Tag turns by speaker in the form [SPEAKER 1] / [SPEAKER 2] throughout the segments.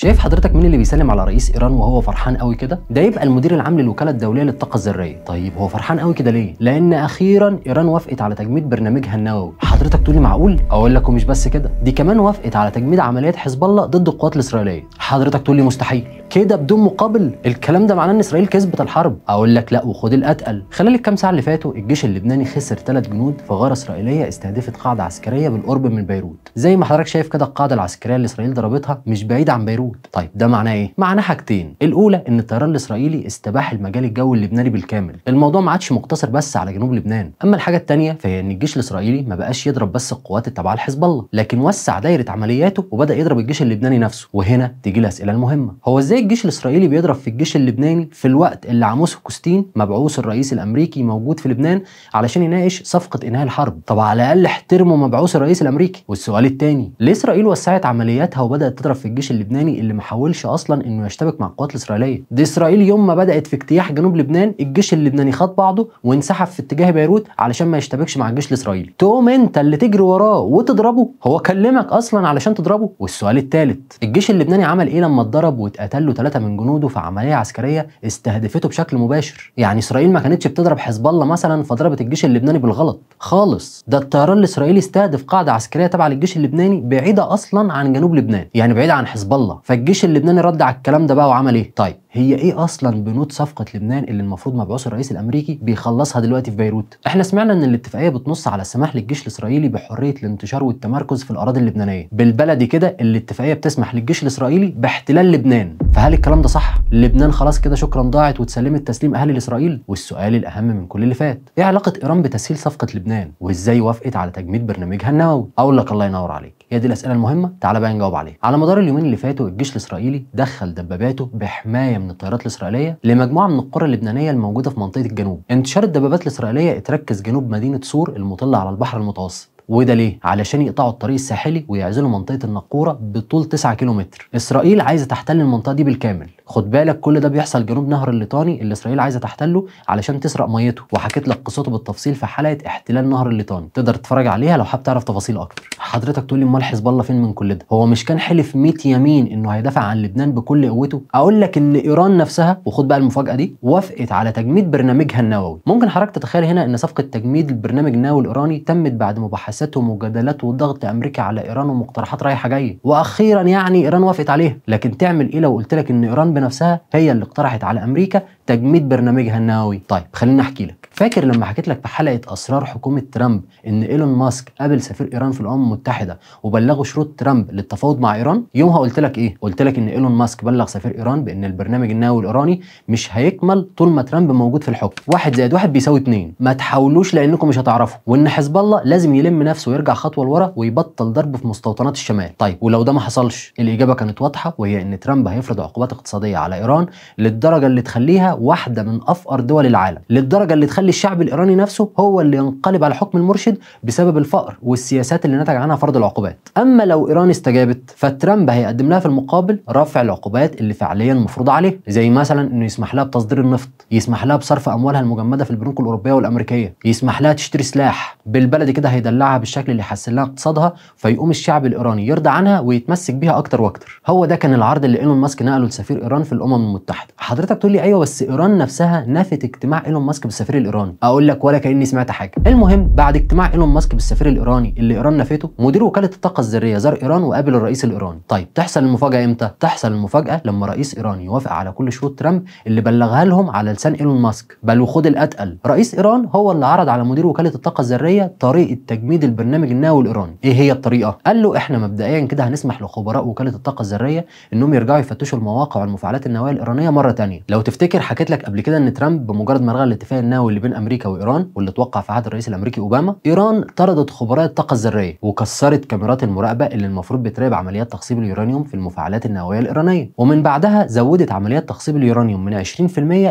[SPEAKER 1] شايف حضرتك مين اللي بيسلم على رئيس ايران وهو فرحان قوي كده ده يبقى المدير العام للوكاله الدوليه للطاقه الذريه طيب هو فرحان قوي كده ليه لان اخيرا ايران وافقت على تجميد برنامجها النووي حضرتك تقولي معقول اقول لك ومش بس كده دي كمان وافقت على تجميد عمليات حزب الله ضد القوات الاسرائيليه حضرتك تقولي مستحيل كده بدون مقابل الكلام ده معناه ان اسرائيل كسبت الحرب اقول لك لا وخد الاتقل خلال الكام ساعه اللي فاتوا الجيش اللبناني خسر ثلاث جنود في غاره اسرائيليه استهدفت قاعده عسكريه بالقرب من بيروت زي ما حضرتك شايف كده القاعده العسكريه اللي اسرائيل ضربتها مش بعيد عن بيروت طيب ده معناه ايه معناه حاجتين الاولى ان الطيران الاسرائيلي استباح المجال الجوي اللبناني بالكامل الموضوع ما عادش مقتصر بس على جنوب لبنان اما الحاجه الثانيه فهي ان الجيش الاسرائيلي ما بقاش يضرب بس القوات التابعه لحزب الله لكن وسع دايره عملياته وبدا يضرب الجيش اللبناني نفسه وهنا تيجي الاسئله المهمه هو ازاي ليه الجيش الاسرائيلي بيضرب في الجيش اللبناني في الوقت اللي عاموس كوستين مبعوث الرئيس الامريكي موجود في لبنان علشان يناقش صفقه انهاء الحرب طب على الاقل احترموا مبعوث الرئيس الامريكي والسؤال الثاني ليه اسرائيل وسعت عملياتها وبدات تضرب في الجيش اللبناني اللي ما حاولش اصلا انه يشتبك مع القوات الاسرائيليه دي اسرائيل يوم ما بدات في اجتياح جنوب لبنان الجيش اللبناني خد بعضه وانسحب في اتجاه بيروت علشان ما يشتبكش مع الجيش الاسرائيلي تقوم انت اللي تجري وراه وتضربه هو كلمك اصلا علشان تضربه والسؤال الثالث الجيش اللبناني عمل ايه لما اتضرب واتقتل له ثلاثة من جنوده في عملية عسكرية استهدفته بشكل مباشر يعني إسرائيل ما كانتش بتضرب حزب الله مثلا فضربت الجيش اللبناني بالغلط خالص ده الطيران الإسرائيلي استهدف قاعدة عسكرية تابعة للجيش اللبناني بعيدة أصلا عن جنوب لبنان يعني بعيدة عن حزب الله فالجيش اللبناني رد على الكلام ده بقى وعمل إيه طيب هي ايه اصلا بنود صفقه لبنان اللي المفروض مبعوث الرئيس الامريكي بيخلصها دلوقتي في بيروت احنا سمعنا ان الاتفاقيه بتنص على السماح للجيش الاسرائيلي بحريه الانتشار والتمركز في الاراضي اللبنانيه بالبلدي كده الاتفاقيه بتسمح للجيش الاسرائيلي باحتلال لبنان فهل الكلام ده صح لبنان خلاص كده شكرا ضاعت وتسلمت تسليم اهالي لاسرائيل والسؤال الاهم من كل اللي فات ايه علاقه ايران بتسهيل صفقه لبنان وازاي وافقت على تجميد برنامجها النووي اقول لك الله ينور عليك هي دي الاسئله المهمه تعالى بقى نجاوب عليها على مدار اليومين اللي فاتوا الجيش الاسرائيلي دخل دباباته بحمايه من الطيارات الاسرائيليه لمجموعه من القرى اللبنانيه الموجوده في منطقه الجنوب انتشار الدبابات الاسرائيليه اتركز جنوب مدينه سور المطله على البحر المتوسط وده ليه؟ علشان يقطعوا الطريق الساحلي ويعزلوا منطقه النقوره بطول 9 كيلومتر. اسرائيل عايزه تحتل المنطقه دي بالكامل، خد بالك كل ده بيحصل جنوب نهر الليطاني اللي اسرائيل عايزه تحتله علشان تسرق ميته، وحكيت لك قصته بالتفصيل في حلقه احتلال نهر الليطاني، تقدر تتفرج عليها لو حابب تعرف تفاصيل اكتر. حضرتك تقول لي امال حزب الله فين من كل ده؟ هو مش كان حلف 100 يمين انه هيدافع عن لبنان بكل قوته؟ اقول لك ان ايران نفسها وخد بقى المفاجاه دي وافقت على تجميد برنامجها النووي. ممكن حضرتك تتخيل هنا ان صفقه تجميد البرنامج النووي الايراني تمت بعد مباحثات سياسات ومجادلات وضغط امريكا على ايران ومقترحات رايحه جايه واخيرا يعني ايران وافقت عليها لكن تعمل ايه لو قلت لك ان ايران بنفسها هي اللي اقترحت على امريكا تجميد برنامجها النووي طيب خليني احكي لك فاكر لما حكيت لك في حلقه اسرار حكومه ترامب ان ايلون ماسك قابل سفير ايران في الامم المتحده وبلغوا شروط ترامب للتفاوض مع ايران يومها قلت لك ايه قلت لك ان ايلون ماسك بلغ سفير ايران بان البرنامج النووي الايراني مش هيكمل طول ما ترامب موجود في الحكم واحد زائد واحد بيساوي اتنين ما تحاولوش لانكم مش هتعرفوا وان حزب الله لازم يلم نفسه ويرجع خطوه لورا ويبطل ضرب في مستوطنات الشمال طيب ولو ده ما حصلش الاجابه كانت واضحه وهي ان ترامب هيفرض عقوبات اقتصاديه على ايران للدرجه اللي تخليها واحده من افقر دول العالم للدرجه اللي تخلي يخلي الشعب الايراني نفسه هو اللي ينقلب على حكم المرشد بسبب الفقر والسياسات اللي نتج عنها فرض العقوبات اما لو ايران استجابت فترامب هيقدم لها في المقابل رفع العقوبات اللي فعليا مفروضه عليه زي مثلا انه يسمح لها بتصدير النفط يسمح لها بصرف اموالها المجمده في البنوك الاوروبيه والامريكيه يسمح لها تشتري سلاح بالبلدي كده هيدلعها بالشكل اللي يحسن لها اقتصادها فيقوم الشعب الايراني يرضى عنها ويتمسك بيها اكتر واكتر هو ده كان العرض اللي ايلون ماسك نقله لسفير ايران في الامم المتحده حضرتك تقول لي ايوه بس ايران نفسها نفت اجتماع ايلون ماسك بالسفير الايراني الايراني اقول لك ولا كاني سمعت حاجه المهم بعد اجتماع ايلون ماسك بالسفير الايراني اللي ايران نفته مدير وكاله الطاقه الذريه زار ايران وقابل الرئيس الايراني طيب تحصل المفاجاه امتى تحصل المفاجاه لما رئيس ايراني يوافق على كل شروط ترامب اللي بلغها لهم على لسان ايلون ماسك بل وخد الاتقل رئيس ايران هو اللي عرض على مدير وكاله الطاقه الذريه طريقه تجميد البرنامج النووي الايراني ايه هي الطريقه قال له احنا مبدئيا كده هنسمح لخبراء وكاله الطاقه الذريه انهم يرجعوا يفتشوا المواقع والمفاعلات النوويه الايرانيه مره ثانيه لو تفتكر حكيت لك قبل كده ان ترامب بمجرد ما الاتفاق النووي اللي بين امريكا وايران واللي اتوقع في عهد الرئيس الامريكي اوباما ايران طردت خبراء الطاقه الذريه وكسرت كاميرات المراقبه اللي المفروض بتراقب عمليات تخصيب اليورانيوم في المفاعلات النوويه الايرانيه ومن بعدها زودت عمليات تخصيب اليورانيوم من 20%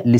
[SPEAKER 1] ل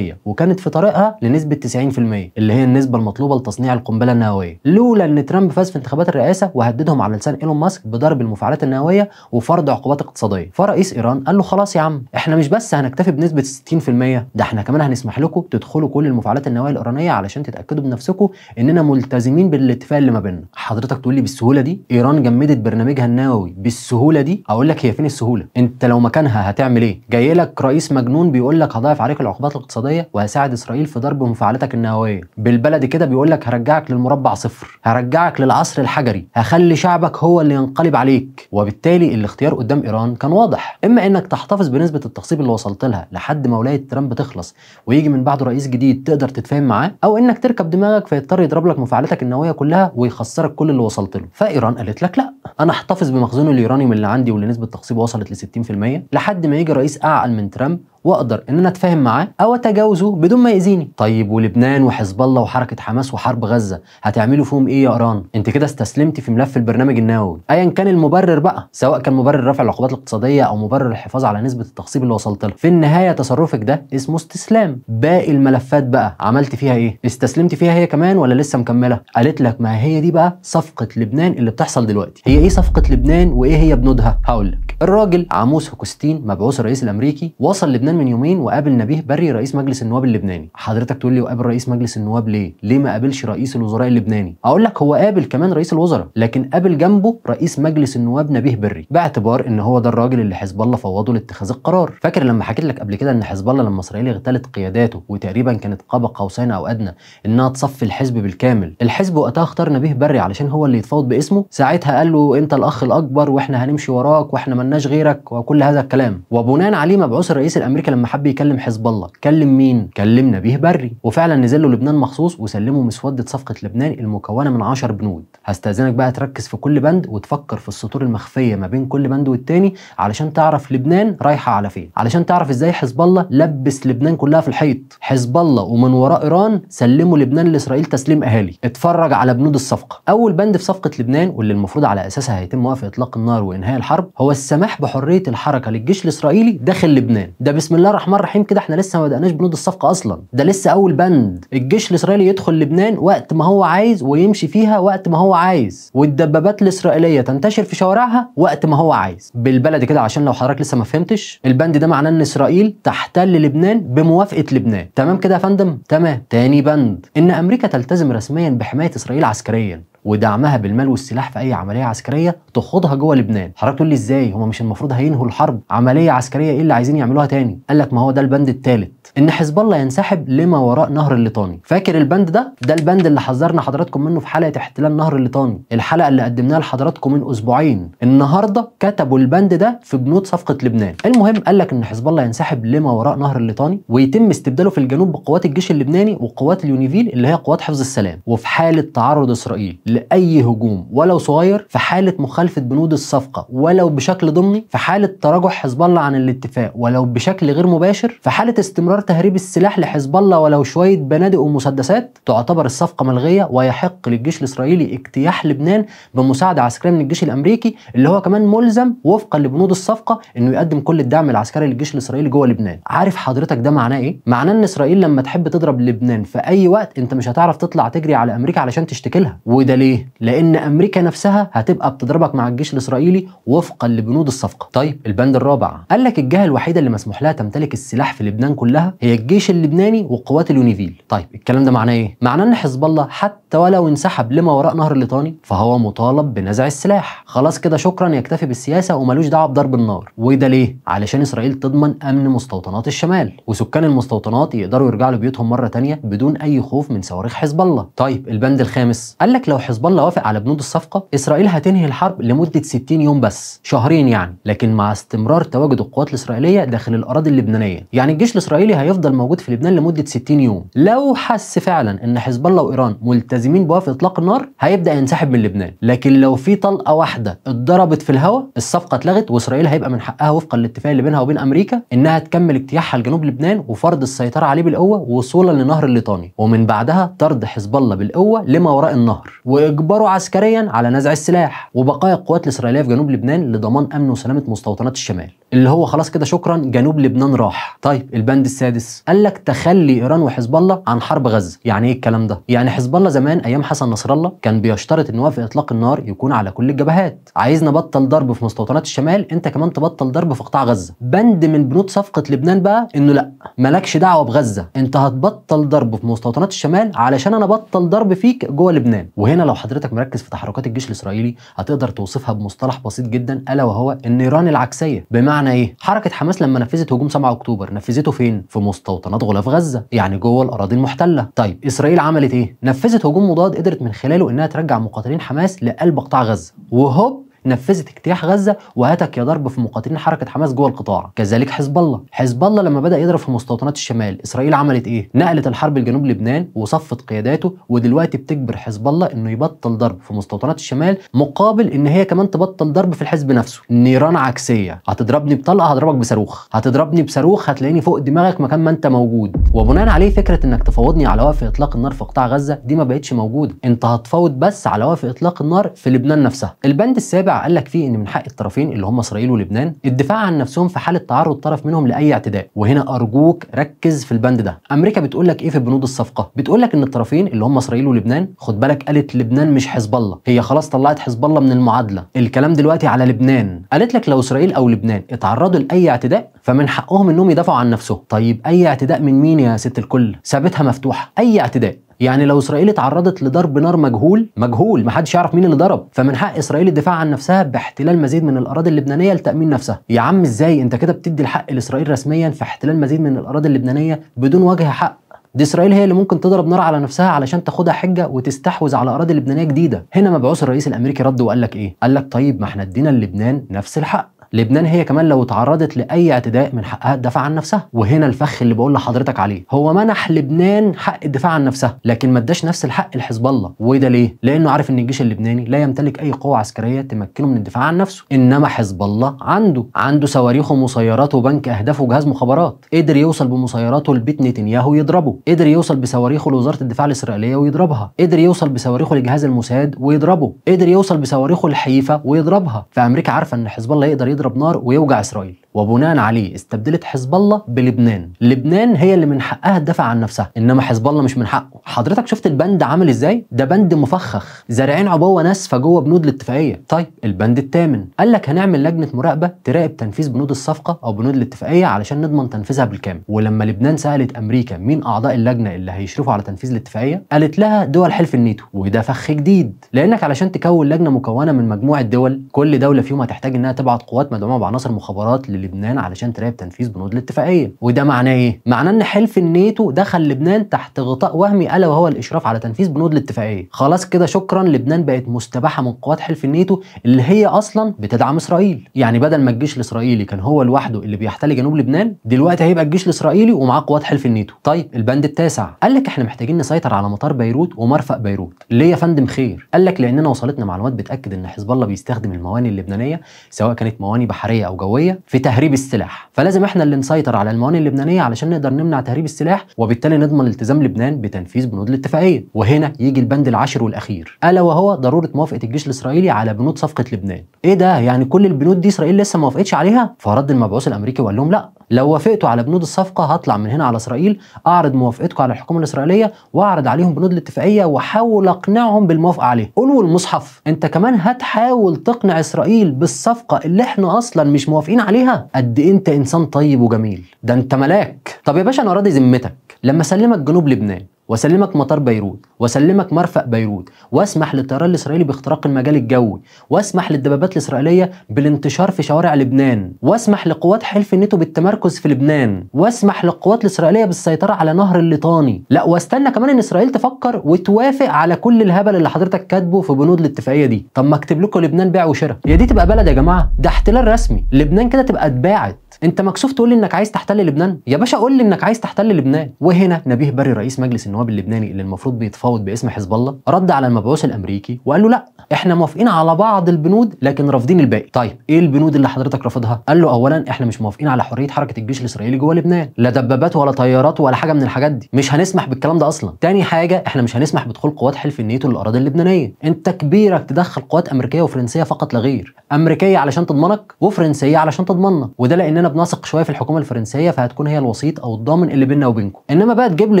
[SPEAKER 1] 60% وكانت في طريقها لنسبه 90% اللي هي النسبه المطلوبه لتصنيع القنبله النوويه لولا ان ترامب فاز في انتخابات الرئاسه وهددهم على لسان ايلون ماسك بضرب المفاعلات النوويه وفرض عقوبات اقتصاديه فرئيس ايران قال له خلاص يا عم احنا مش بس هنكتفي بنسبه 60% ده احنا كمان هنسمح لكم تدخلوا كل المفاعلات النوويه الايرانيه علشان تتاكدوا بنفسكم اننا ملتزمين بالاتفاق اللي ما بيننا حضرتك تقول لي بالسهوله دي ايران جمدت برنامجها النووي بالسهوله دي اقول لك هي فين السهوله انت لو مكانها هتعمل ايه جاي لك رئيس مجنون بيقول لك هضاعف عليك العقوبات الاقتصاديه وهساعد اسرائيل في ضرب مفاعلاتك النوويه بالبلدي كده بيقول لك هرجعك للمربع صفر هرجعك للعصر الحجري هخلي شعبك هو اللي ينقلب عليك وبالتالي الاختيار قدام ايران كان واضح اما انك تحتفظ بنسبه التخصيب اللي وصلت لها لحد ما ولايه ترامب تخلص ويجي من بعده رئيس جديد تقدر تتفاهم معاه او انك تركب دماغك فيضطر يضرب لك مفاعلاتك النوويه كلها ويخسرك كل اللي وصلت له فايران قالت لك لا انا احتفظ بمخزون اليورانيوم اللي عندي واللي نسبه تخصيبه وصلت ل 60% لحد ما يجي رئيس اعقل من ترامب واقدر ان انا اتفاهم معاه او اتجاوزه بدون ما يأذيني طيب ولبنان وحزب الله وحركه حماس وحرب غزه هتعملوا فيهم ايه يا قران انت كده استسلمت في ملف البرنامج النووي ايا كان المبرر بقى سواء كان مبرر رفع العقوبات الاقتصاديه او مبرر الحفاظ على نسبه التخصيب اللي وصلت لها في النهايه تصرفك ده اسمه استسلام باقي الملفات بقى عملت فيها ايه استسلمت فيها هي كمان ولا لسه مكمله قالت لك ما هي دي بقى صفقه لبنان اللي بتحصل دلوقتي هي ايه صفقه لبنان وايه هي بنودها هقول لك الراجل عموس هوكستين مبعوث الرئيس الامريكي وصل لبنان لبنان من يومين وقابل نبيه بري رئيس مجلس النواب اللبناني حضرتك تقول لي وقابل رئيس مجلس النواب ليه ليه ما قابلش رئيس الوزراء اللبناني هقول لك هو قابل كمان رئيس الوزراء لكن قابل جنبه رئيس مجلس النواب نبيه بري باعتبار ان هو ده الراجل اللي حزب الله فوضه لاتخاذ القرار فاكر لما حكيت لك قبل كده ان حزب الله لما اسرائيل اغتالت قياداته وتقريبا كانت قاب قوسين او ادنى انها تصفي الحزب بالكامل الحزب وقتها اختار نبيه بري علشان هو اللي يتفاوض باسمه ساعتها قال له انت الاخ الاكبر واحنا هنمشي وراك واحنا ملناش غيرك وكل هذا الكلام وبناء عليه مبعوث الرئيس الامريكي امريكا لما حب يكلم حزب الله كلم مين كلم نبيه بري وفعلا نزل له لبنان مخصوص وسلمه مسوده صفقه لبنان المكونه من 10 بنود هستاذنك بقى تركز في كل بند وتفكر في السطور المخفيه ما بين كل بند والتاني علشان تعرف لبنان رايحه على فين علشان تعرف ازاي حزب الله لبس لبنان كلها في الحيط حزب الله ومن وراء ايران سلموا لبنان لاسرائيل تسليم اهالي اتفرج على بنود الصفقه اول بند في صفقه لبنان واللي المفروض على اساسها هيتم وقف اطلاق النار وانهاء الحرب هو السماح بحريه الحركه للجيش الاسرائيلي داخل لبنان ده باسم بسم الله الرحمن الرحيم كده احنا لسه ما بدأناش بنود الصفقة أصلا ده لسه أول بند الجيش الإسرائيلي يدخل لبنان وقت ما هو عايز ويمشي فيها وقت ما هو عايز والدبابات الإسرائيلية تنتشر في شوارعها وقت ما هو عايز بالبلد كده عشان لو حضرتك لسه ما فهمتش البند ده معناه إن إسرائيل تحتل لبنان بموافقة لبنان تمام كده يا فندم تمام تاني بند إن أمريكا تلتزم رسميا بحماية إسرائيل عسكريا ودعمها بالمال والسلاح في اي عمليه عسكريه تخوضها جوه لبنان حضرتك تقول لي ازاي هم مش المفروض هينهوا الحرب عمليه عسكريه ايه اللي عايزين يعملوها تاني قال لك ما هو ده البند الثالث ان حزب الله ينسحب لما وراء نهر الليطاني فاكر البند ده ده البند اللي حذرنا حضراتكم منه في حلقه احتلال نهر الليطاني الحلقه اللي قدمناها لحضراتكم من اسبوعين النهارده كتبوا البند ده في بنود صفقه لبنان المهم قال لك ان حزب الله ينسحب لما وراء نهر الليطاني ويتم استبداله في الجنوب بقوات الجيش اللبناني وقوات اليونيفيل اللي هي قوات حفظ السلام وفي حاله تعرض اسرائيل لاي هجوم ولو صغير في حاله مخالفه بنود الصفقه ولو بشكل ضمني في حاله تراجع حزب الله عن الاتفاق ولو بشكل غير مباشر في حاله استمرار تهريب السلاح لحزب الله ولو شويه بنادق ومسدسات تعتبر الصفقه ملغيه ويحق للجيش الاسرائيلي اجتياح لبنان بمساعده عسكريه من الجيش الامريكي اللي هو كمان ملزم وفقا لبنود الصفقه انه يقدم كل الدعم العسكري للجيش الاسرائيلي جوه لبنان عارف حضرتك ده معناه ايه معناه ان اسرائيل لما تحب تضرب لبنان في اي وقت انت مش هتعرف تطلع تجري على امريكا علشان تشتكي لها وده ليه؟ لأن أمريكا نفسها هتبقى بتضربك مع الجيش الإسرائيلي وفقا لبنود الصفقة. طيب البند الرابع قال لك الجهة الوحيدة اللي مسموح لها تمتلك السلاح في لبنان كلها هي الجيش اللبناني وقوات اليونيفيل. طيب الكلام ده معناه إيه؟ معناه إن حزب الله حتى ولو انسحب لما وراء نهر الليطاني فهو مطالب بنزع السلاح. خلاص كده شكرا يكتفي بالسياسة وملوش دعوة بضرب النار. وده ليه؟ علشان إسرائيل تضمن أمن مستوطنات الشمال وسكان المستوطنات يقدروا يرجعوا لبيوتهم مرة تانية بدون أي خوف من صواريخ حزب الله. طيب البند الخامس قال لك لو حزب حزب الله وافق على بنود الصفقه اسرائيل هتنهي الحرب لمده 60 يوم بس شهرين يعني لكن مع استمرار تواجد القوات الاسرائيليه داخل الاراضي اللبنانيه يعني الجيش الاسرائيلي هيفضل موجود في لبنان لمده 60 يوم لو حس فعلا ان حزب الله وايران ملتزمين بوقف اطلاق النار هيبدا ينسحب من لبنان لكن لو في طلقه واحده اتضربت في الهواء الصفقه اتلغت واسرائيل هيبقى من حقها وفقا للاتفاق اللي بينها وبين امريكا انها تكمل اجتياحها لجنوب لبنان وفرض السيطره عليه بالقوه وصولا لنهر الليطاني ومن بعدها طرد حزب الله بالقوه لما وراء النهر واجباره عسكريا على نزع السلاح وبقايا القوات الاسرائيليه في جنوب لبنان لضمان امن وسلامه مستوطنات الشمال اللي هو خلاص كده شكرا جنوب لبنان راح طيب البند السادس قال لك تخلي ايران وحزب الله عن حرب غزه يعني ايه الكلام ده يعني حزب الله زمان ايام حسن نصر الله كان بيشترط ان وقف اطلاق النار يكون على كل الجبهات عايز نبطل ضرب في مستوطنات الشمال انت كمان تبطل ضرب في قطاع غزه بند من بنود صفقه لبنان بقى انه لا مالكش دعوه بغزه انت هتبطل ضرب في مستوطنات الشمال علشان انا بطل ضرب فيك جوه لبنان وهنا لو حضرتك مركز في تحركات الجيش الاسرائيلي هتقدر توصفها بمصطلح بسيط جدا الا وهو النيران العكسيه بمعنى بمعنى ايه؟ حركه حماس لما نفذت هجوم 7 اكتوبر نفذته فين؟ في مستوطنات غلاف غزه، يعني جوه الاراضي المحتله. طيب اسرائيل عملت ايه؟ نفذت هجوم مضاد قدرت من خلاله انها ترجع مقاتلين حماس لقلب قطاع غزه، وهوب نفذت اجتياح غزه وهتك يا ضرب في مقاتلين حركه حماس جوه القطاع كذلك حزب الله حزب الله لما بدا يضرب في مستوطنات الشمال اسرائيل عملت ايه نقلت الحرب لجنوب لبنان وصفت قياداته ودلوقتي بتجبر حزب الله انه يبطل ضرب في مستوطنات الشمال مقابل ان هي كمان تبطل ضرب في الحزب نفسه نيران عكسيه هتضربني بطلقه هضربك بصاروخ هتضربني بصاروخ هتلاقيني فوق دماغك مكان ما انت موجود وبناء عليه فكره انك تفاوضني على وقف اطلاق النار في قطاع غزه دي ما بقتش موجوده انت هتفاوض بس على وقف اطلاق النار في لبنان نفسها البند السابع قال لك فيه ان من حق الطرفين اللي هم اسرائيل ولبنان الدفاع عن نفسهم في حاله تعرض طرف منهم لاي اعتداء وهنا ارجوك ركز في البند ده امريكا بتقول لك ايه في بنود الصفقه بتقول لك ان الطرفين اللي هم اسرائيل ولبنان خد بالك قالت لبنان مش حزب الله هي خلاص طلعت حزب الله من المعادله الكلام دلوقتي على لبنان قالت لك لو اسرائيل او لبنان اتعرضوا لاي اعتداء فمن حقهم انهم يدافعوا عن نفسهم طيب اي اعتداء من مين يا ست الكل سابتها مفتوحه اي اعتداء يعني لو اسرائيل اتعرضت لضرب نار مجهول مجهول محدش يعرف مين اللي ضرب فمن حق اسرائيل الدفاع عن نفسها باحتلال مزيد من الاراضي اللبنانيه لتامين نفسها يا عم ازاي انت كده بتدي الحق لاسرائيل رسميا في احتلال مزيد من الاراضي اللبنانيه بدون وجه حق دي اسرائيل هي اللي ممكن تضرب نار على نفسها علشان تاخدها حجه وتستحوذ على اراضي لبنانيه جديده هنا مبعوث الرئيس الامريكي رد وقال لك ايه قال لك طيب ما احنا ادينا لبنان نفس الحق لبنان هي كمان لو اتعرضت لاي اعتداء من حقها الدفاع عن نفسها وهنا الفخ اللي بقول لحضرتك عليه هو منح لبنان حق الدفاع عن نفسها لكن ما اداش نفس الحق لحزب الله وده ليه لانه عارف ان الجيش اللبناني لا يمتلك اي قوه عسكريه تمكنه من الدفاع عن نفسه انما حزب الله عنده عنده صواريخ ومسيرات وبنك اهداف وجهاز مخابرات قدر يوصل بمسيراته لبيت نتنياهو يضربه قدر يوصل بصواريخه لوزاره الدفاع الاسرائيليه ويضربها قدر يوصل بصواريخه لجهاز الموساد ويضربه قدر يوصل بصواريخه لحيفا ويضربها فامريكا عارفه ان حزب الله يقدر يضرب يضرب نار ويوجع اسرائيل وبناء عليه استبدلت حزب الله بلبنان لبنان هي اللي من حقها تدافع عن نفسها انما حزب الله مش من حقه حضرتك شفت البند عامل ازاي ده بند مفخخ زارعين عبوه ناس جوه بنود الاتفاقيه طيب البند الثامن قال لك هنعمل لجنه مراقبه تراقب تنفيذ بنود الصفقه او بنود الاتفاقيه علشان نضمن تنفيذها بالكامل ولما لبنان سالت امريكا مين اعضاء اللجنه اللي هيشرفوا على تنفيذ الاتفاقيه قالت لها دول حلف الناتو وده فخ جديد لانك علشان تكون لجنه مكونه من مجموعه دول كل دوله فيهم هتحتاج انها تبعت قوات مدعومه بعناصر مخابرات لبنان علشان تراقب تنفيذ بنود الاتفاقيه وده معناه ايه معناه ان حلف الناتو دخل لبنان تحت غطاء وهمي الا وهو الاشراف على تنفيذ بنود الاتفاقيه خلاص كده شكرا لبنان بقت مستباحه من قوات حلف الناتو اللي هي اصلا بتدعم اسرائيل يعني بدل ما الجيش الاسرائيلي كان هو لوحده اللي بيحتل جنوب لبنان دلوقتي هيبقى الجيش الاسرائيلي ومعاه قوات حلف الناتو طيب البند التاسع قال لك احنا محتاجين نسيطر على مطار بيروت ومرفق بيروت ليه يا فندم خير قال لك لاننا وصلتنا معلومات بتاكد ان حزب الله بيستخدم المواني اللبنانيه سواء كانت مواني بحريه او جويه في تهريب السلاح فلازم احنا اللي نسيطر على الموانئ اللبنانيه علشان نقدر نمنع تهريب السلاح وبالتالي نضمن التزام لبنان بتنفيذ بنود الاتفاقيه وهنا يجي البند العاشر والاخير الا وهو ضروره موافقه الجيش الاسرائيلي على بنود صفقه لبنان ايه ده يعني كل البنود دي اسرائيل لسه ما وافقتش عليها فرد المبعوث الامريكي وقال لهم لا لو وافقتوا على بنود الصفقه هطلع من هنا على اسرائيل اعرض موافقتكم على الحكومه الاسرائيليه واعرض عليهم بنود الاتفاقيه واحاول اقنعهم بالموافقه عليه قولوا المصحف انت كمان هتحاول تقنع اسرائيل بالصفقه اللي احنا اصلا مش موافقين عليها قد ايه انت انسان طيب وجميل ده انت ملاك طب يا باشا انا راضي ذمتك لما سلمك جنوب لبنان واسلمك مطار بيروت واسلمك مرفأ بيروت واسمح للطيران الاسرائيلي باختراق المجال الجوي واسمح للدبابات الاسرائيليه بالانتشار في شوارع لبنان واسمح لقوات حلف النيتو بالتمركز في لبنان واسمح للقوات الاسرائيليه بالسيطره على نهر الليطاني لا واستنى كمان ان اسرائيل تفكر وتوافق على كل الهبل اللي حضرتك كاتبه في بنود الاتفاقيه دي طب ما اكتب لكم لبنان بيع وشراء يا دي تبقى بلد يا جماعه ده احتلال رسمي لبنان كده تبقى اتباعت انت مكسوف تقول لي انك عايز تحتل لبنان يا باشا قول انك عايز تحتل لبنان وهنا نبيه بري رئيس مجلس النواب اللبناني اللي المفروض بيتفاوض باسم حزب الله رد على المبعوث الامريكي وقال له لا احنا موافقين على بعض البنود لكن رافضين الباقي طيب ايه البنود اللي حضرتك رافضها قال له اولا احنا مش موافقين على حريه حركه الجيش الاسرائيلي جوه لبنان لا دبابات ولا طيارات ولا حاجه من الحاجات دي مش هنسمح بالكلام ده اصلا تاني حاجه احنا مش هنسمح بدخول قوات حلف الناتو للاراضي اللبنانيه انت كبيرك تدخل قوات امريكيه وفرنسيه فقط لا غير امريكيه علشان تضمنك وفرنسيه علشان تضمننا وده لاننا بنثق شويه في الحكومه الفرنسيه فهتكون هي الوسيط او الضامن اللي بيننا وبينكم انما بقى تجيب لي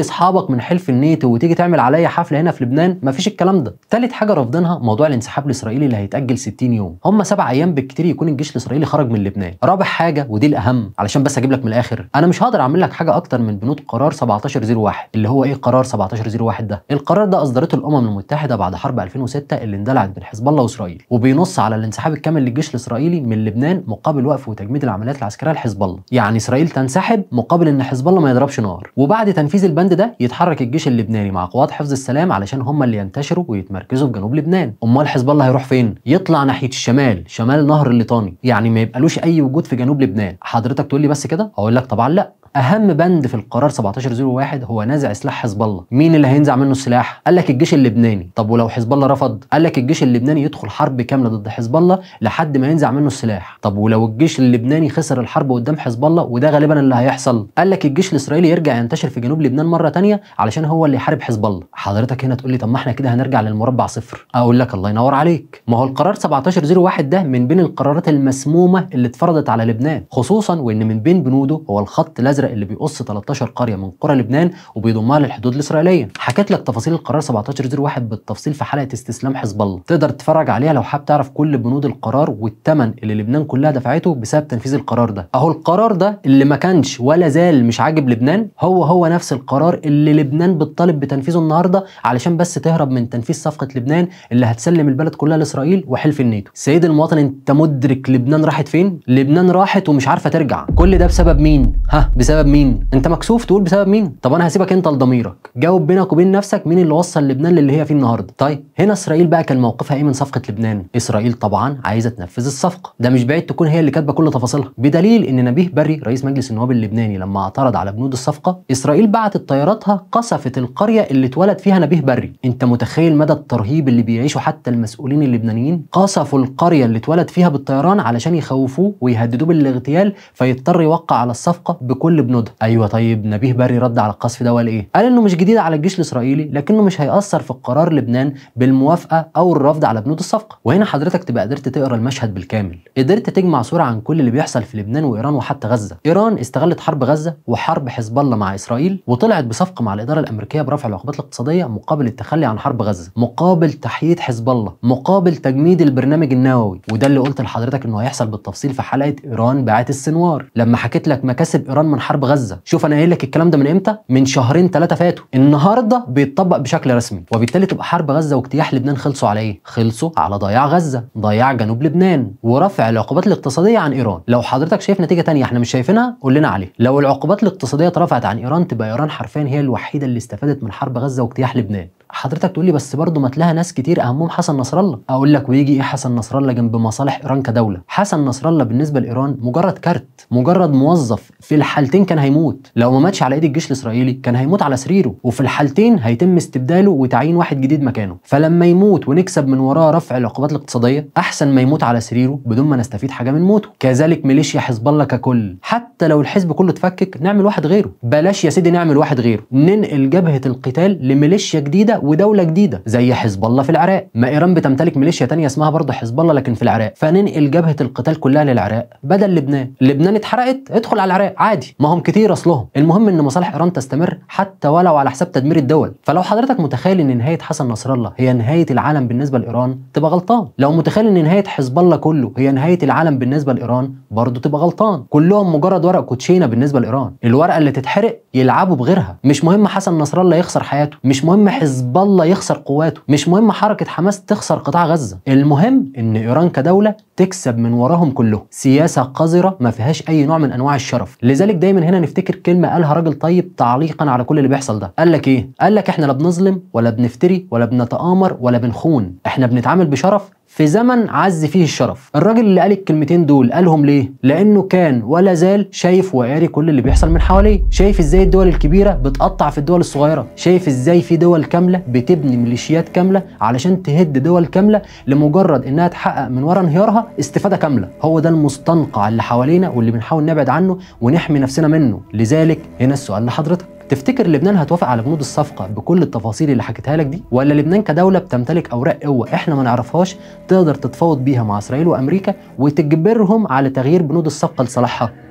[SPEAKER 1] اصحابك من حلف في الناتو وتيجي تعمل عليا حفله هنا في لبنان مفيش الكلام ده تالت حاجه رافضينها موضوع الانسحاب الاسرائيلي اللي هيتاجل 60 يوم هم سبع ايام بالكتير يكون الجيش الاسرائيلي خرج من لبنان رابع حاجه ودي الاهم علشان بس اجيب لك من الاخر انا مش هقدر اعمل لك حاجه اكتر من بنود قرار 1701 اللي هو ايه قرار 1701 ده القرار ده اصدرته الامم المتحده بعد حرب 2006 اللي اندلعت بين حزب الله واسرائيل وبينص على الانسحاب الكامل للجيش الاسرائيلي من لبنان مقابل وقف وتجميد العمليات العسكريه لحزب الله يعني اسرائيل تنسحب مقابل ان حزب الله ما يضربش نار وبعد تنفيذ البند ده يتحرك الجيش الجيش اللبناني مع قوات حفظ السلام علشان هم اللي ينتشروا ويتمركزوا في جنوب لبنان امال حزب الله هيروح فين يطلع ناحيه الشمال شمال نهر الليطاني يعني ما يبقالوش اي وجود في جنوب لبنان حضرتك تقول لي بس كده اقول لك طبعا لا اهم بند في القرار 1701 هو نزع سلاح حزب الله مين اللي هينزع منه السلاح قال لك الجيش اللبناني طب ولو حزب الله رفض قال لك الجيش اللبناني يدخل حرب كامله ضد حزب الله لحد ما ينزع منه السلاح طب ولو الجيش اللبناني خسر الحرب قدام حزب الله وده غالبا اللي هيحصل قال لك الجيش الاسرائيلي يرجع ينتشر في جنوب لبنان مره ثانيه علشان هو اللي يحارب حزب الله حضرتك هنا تقول لي طب ما احنا كده هنرجع للمربع صفر اقول لك الله ينور عليك ما هو القرار 1701 ده من بين القرارات المسمومه اللي اتفرضت على لبنان خصوصا وان من بين بنوده هو الخط الازرق الازرق اللي بيقص 13 قريه من قرى لبنان وبيضمها للحدود الاسرائيليه حكيت لك تفاصيل القرار 1701 بالتفصيل في حلقه استسلام حزب الله تقدر تتفرج عليها لو حابب تعرف كل بنود القرار والثمن اللي لبنان كلها دفعته بسبب تنفيذ القرار ده اهو القرار ده اللي ما كانش ولا زال مش عاجب لبنان هو هو نفس القرار اللي لبنان بتطالب بتنفيذه النهارده علشان بس تهرب من تنفيذ صفقه لبنان اللي هتسلم البلد كلها لاسرائيل وحلف الناتو سيد المواطن انت مدرك لبنان راحت فين لبنان راحت ومش عارفه ترجع كل ده بسبب مين ها بسبب بسبب مين انت مكسوف تقول بسبب مين طب انا هسيبك انت لضميرك جاوب بينك وبين نفسك مين اللي وصل لبنان للي هي فيه النهارده طيب هنا اسرائيل بقى كان موقفها ايه من صفقه لبنان اسرائيل طبعا عايزه تنفذ الصفقه ده مش بعيد تكون هي اللي كاتبه كل تفاصيلها بدليل ان نبيه بري رئيس مجلس النواب اللبناني لما اعترض على بنود الصفقه اسرائيل بعتت طياراتها قصفت القريه اللي اتولد فيها نبيه بري انت متخيل مدى الترهيب اللي بيعيشه حتى المسؤولين اللبنانيين قصفوا القريه اللي اتولد فيها بالطيران علشان يخوفوه ويهددوه بالاغتيال فيضطر يوقع على الصفقه بكل بنودها طيب ايوه طيب نبيه بري رد على القصف ده وقال ايه قال انه مش جديد على الجيش الاسرائيلي لكنه مش هيأثر في قرار لبنان بالموافقه او الرفض على بنود الصفقه وهنا حضرتك تبقى قدرت تقرا المشهد بالكامل قدرت تجمع صوره عن كل اللي بيحصل في لبنان وايران وحتى غزه ايران استغلت حرب غزه وحرب حزب الله مع اسرائيل وطلعت بصفقه مع الاداره الامريكيه برفع العقوبات الاقتصاديه مقابل التخلي عن حرب غزه مقابل تحييد حزب الله مقابل تجميد البرنامج النووي وده اللي قلت لحضرتك انه هيحصل بالتفصيل في حلقه ايران باعت السنوار لما حكيت لك مكاسب ايران من حرب حرب غزه شوف انا قايل لك الكلام ده من امتى من شهرين ثلاثه فاتوا النهارده بيتطبق بشكل رسمي وبالتالي تبقى حرب غزه واجتياح لبنان خلصوا على ايه خلصوا على ضياع غزه ضياع جنوب لبنان ورفع العقوبات الاقتصاديه عن ايران لو حضرتك شايف نتيجه ثانيه احنا مش شايفينها قول لنا عليها لو العقوبات الاقتصاديه اترفعت عن ايران تبقى ايران حرفيا هي الوحيده اللي استفادت من حرب غزه واجتياح لبنان حضرتك تقول لي بس برضه مات لها ناس كتير اهمهم حسن نصر الله اقول لك ويجي ايه حسن نصر الله جنب مصالح ايران كدوله حسن نصر الله بالنسبه لايران مجرد كارت مجرد موظف في الحالتين كان هيموت لو ما ماتش على ايد الجيش الاسرائيلي كان هيموت على سريره وفي الحالتين هيتم استبداله وتعيين واحد جديد مكانه فلما يموت ونكسب من وراه رفع العقوبات الاقتصاديه احسن ما يموت على سريره بدون ما نستفيد حاجه من موته كذلك ميليشيا حزب الله ككل حتى حتى لو الحزب كله اتفكك نعمل واحد غيره بلاش يا سيدي نعمل واحد غيره ننقل جبهه القتال لميليشيا جديده ودوله جديده زي حزب الله في العراق ما ايران بتمتلك ميليشيا تانية اسمها برضه حزب الله لكن في العراق فننقل جبهه القتال كلها للعراق بدل لبنان لبنان اتحرقت ادخل على العراق عادي ما هم كتير اصلهم المهم ان مصالح ايران تستمر حتى ولو على حساب تدمير الدول فلو حضرتك متخيل ان نهايه حسن نصر الله هي نهايه العالم بالنسبه لايران تبقى غلطان لو متخيل ان نهايه حزب الله كله هي نهايه العالم بالنسبه لايران برضه تبقى غلطان كلهم مجرد ورق كوتشينا بالنسبه لايران الورقه اللي تتحرق يلعبوا بغيرها مش مهم حسن نصر الله يخسر حياته مش مهم حزب الله يخسر قواته مش مهم حركه حماس تخسر قطاع غزه المهم ان ايران كدوله تكسب من وراهم كلهم سياسه قذره ما فيهاش اي نوع من انواع الشرف لذلك دايما هنا نفتكر كلمه قالها راجل طيب تعليقا على كل اللي بيحصل ده قال لك ايه قال لك احنا لا بنظلم ولا بنفتري ولا بنتآمر ولا بنخون احنا بنتعامل بشرف في زمن عز فيه الشرف الراجل اللي قال الكلمتين دول قالهم ليه لانه كان ولا زال شايف وقاري كل اللي بيحصل من حواليه شايف ازاي الدول الكبيره بتقطع في الدول الصغيره شايف ازاي في دول كامله بتبني ميليشيات كامله علشان تهد دول كامله لمجرد انها تحقق من ورا انهيارها استفادة كاملة هو ده المستنقع اللي حوالينا واللي بنحاول نبعد عنه ونحمي نفسنا منه لذلك هنا السؤال لحضرتك تفتكر لبنان هتوافق على بنود الصفقة بكل التفاصيل اللي حكيتها لك دي ولا لبنان كدولة بتمتلك أوراق قوة إحنا ما نعرفهاش تقدر تتفاوض بيها مع إسرائيل وأمريكا وتجبرهم على تغيير بنود الصفقة لصالحها